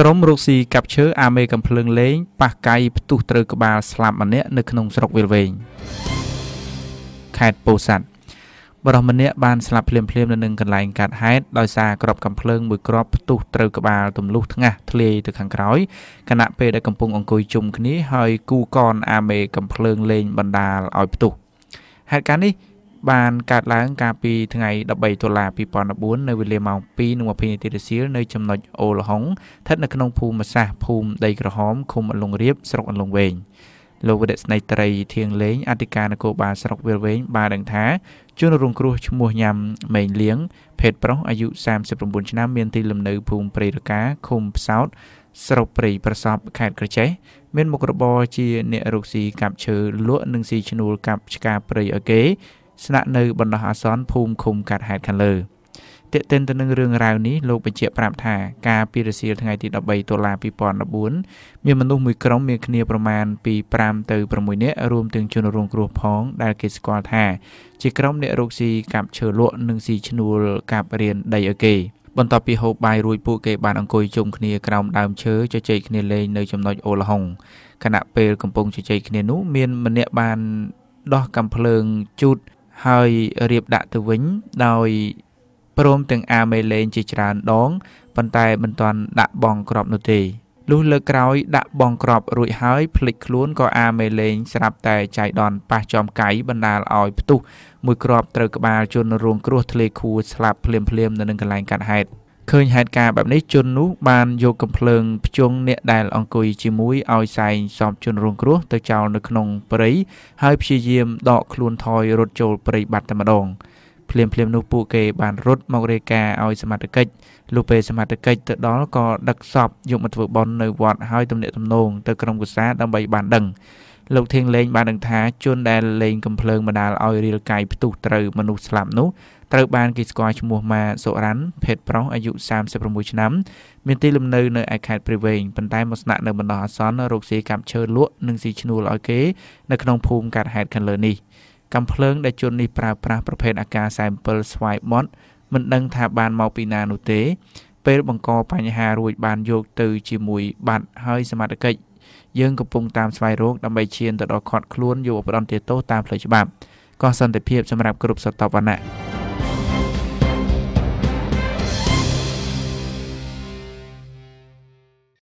ក្រុមរកស៊ីកាប់ឈើអាមេកំភ្លើងលេងប៉ះកាយផ្ទុះត្រូវក្បាលស្លាប់ម្នាក់នៅក្នុងស្រុកវិលវែងខេត្តពោធិ៍សាត់បរិសម្នាក់បានស្លាប់ភ្លាមភ្លាមនៅនឹងកន្លែងកាត់ហេតុដោយសារក្របកំភ្លើងមួយគ្រាប់ផ្ទុះត្រូវក្បាលទម្លុះថ្ងាស់ធ្លាយទៅខាងក្រោយខណៈពេលដែលកំពុងអង្គុយជុំគ្នាហើយគូកនអាមេកំភ្លើងលេងបណ្ដាលឲ្យផ្ទុះហេតុការណ៍នេះបានកើតឡើងកាលពីថ្ងៃ13ដុល្លារ2014នៅវេលាម៉ោង2:20នាទីរសៀលនៅចំណុចអូលហុងស្ថិតនៅក្នុងភូមិសាសភូមិដីក្រហមឃុំអលង្រៀបស្រុកអលង្វែងលោកវេទស្នេត្រីធៀងលេងអធិការនគរបាលស្រុកវាលវែងបានដឹងថា ជនរងគ្រោះឈ្មោះញ៉ាំម៉េងលៀងភេទប្រុសអាយុ39ឆ្នាំ មានទីលំនៅភូមិព្រៃរកាឃុំផ្សោតស្រុកព្រៃប្រសពខេត្តក្រចេះមានមុខរបរជាអ្នករកស៊ីកាប់ឈើលក់និងស៊ីឈ្នួលកាប់ឆ្កាព្រៃឲ្យគេស្នាក់នៅបណ្ដោះអាសន្នភូមិឃុំកាត់ហេតខាងលើទាក់ទិនទៅនឹងរឿងរ៉ាវនេះលោកបញ្ជាក់ប្រាប់ថាការពីរសៀលថ្ងៃទី13តុលា2014មានមនុស្សមួយក្រុមមានគ្នាប្រមាណពី5ទៅ6នាក់រួមទាំងជនរងគ្រោះផងដែលគេស្គាល់ថា ជាក្រុមអ្នករកស៊ីកាប់ឈើលក់និងស៊ីឈ្នួលកាប់រៀនដីឲ្យគេ បន្ទាប់ពីហូបបាយរួចពួកគេបានអង្គុយជុំគ្នាក្រោមដើមឈើជជែកគ្នាលេងនៅចំណុចអូលហុងខណៈពេលកំពុងជជែកគ្នានោះមានម្នាក់បានដោះកំភ្លើងជូតហើយរៀបដាក់ទៅវិញដោយព្រមទាំងអាមេលេងជាច្រើនដងប៉ុន្តែមិនទាន់ដាក់បងក្របនោះទេលុះលើក្រោយដាក់បងក្របរួចហើយភ្លេចខ្លួនក៏អាមេលេងស្រាប់តែចៃដន្យប៉ះចំកៃបណ្ដាលឲ្យផ្ទុះមួយក្របត្រូវក្បាលជនរងគ្រោះធ្លេខួរស្លាប់ភ្លាមៗនៅនឹងកន្លែងកាត់ហេតុ។ឃើញហេតុការណ៍បែបនេះជននោះបានយកកំភ្លើងភ្ជង់អ្នកដែលអង្គុយជាមួយឲ្យសែងសពជនរងគ្រោះទៅចោលនៅក្នុងព្រៃហើយព្យាយាមដកខ្លួនថយរត់ចូលព្រៃបាត់តែម្ដងភ្លាមភ្លាមនោះពួកគេបានរត់មករាយការណ៍ឲ្យសមត្ថកិច្ចលុះពេលសមត្ថកិច្ចទៅដល់ក៏ដឹកសពយកមកធ្វើបន់នៅវត្តហើយទំនាក់ទំនងទៅក្រុមគូសាដើម្បីបានដឹងលោកធៀងលេងបានដឹងថាជនដែលលេងកំភ្លើងបណ្ដាលឲ្យរាលកាយផ្ទុះត្រូវមនុស្សស្លាប់នោះត្រូវបានគេស្គាល់ឈ្មោះម៉ាសុរ៉ាន់ភេទប្រុសអាយុ36ឆ្នាំមានទីលំនៅនៅឯខេត្តព្រៃវែងប៉ុន្តែមកស្នាក់នៅបណ្ដោះអាសន្នរោគស៊ីកាប់ឈើលក់និងស៊ីឈ្នួលឲ្យគេនៅក្នុងភូមិកាត់ហេតខាងលើនេះកំភ្លើងដែលជននេះប្រើប្រាស់ប្រភេទអាការ47ស្វាយម៉ត់មិនដឹងថាបានមកពីណានោះទេពេលបង្កបញ្ហារួចបានយកទៅជាមួយបាត់ហើយសមត្ថកិច្ចយើងកំពុងតាមស្វែងរកដើម្បីឈានទៅដល់ខាត់ខ្លួនយុវបដន្តទោសតាមផ្លូវច្បាប់កោះសន្តិភាពសម្រាប់គ្រប់ស្រទាប់វណ្ណៈ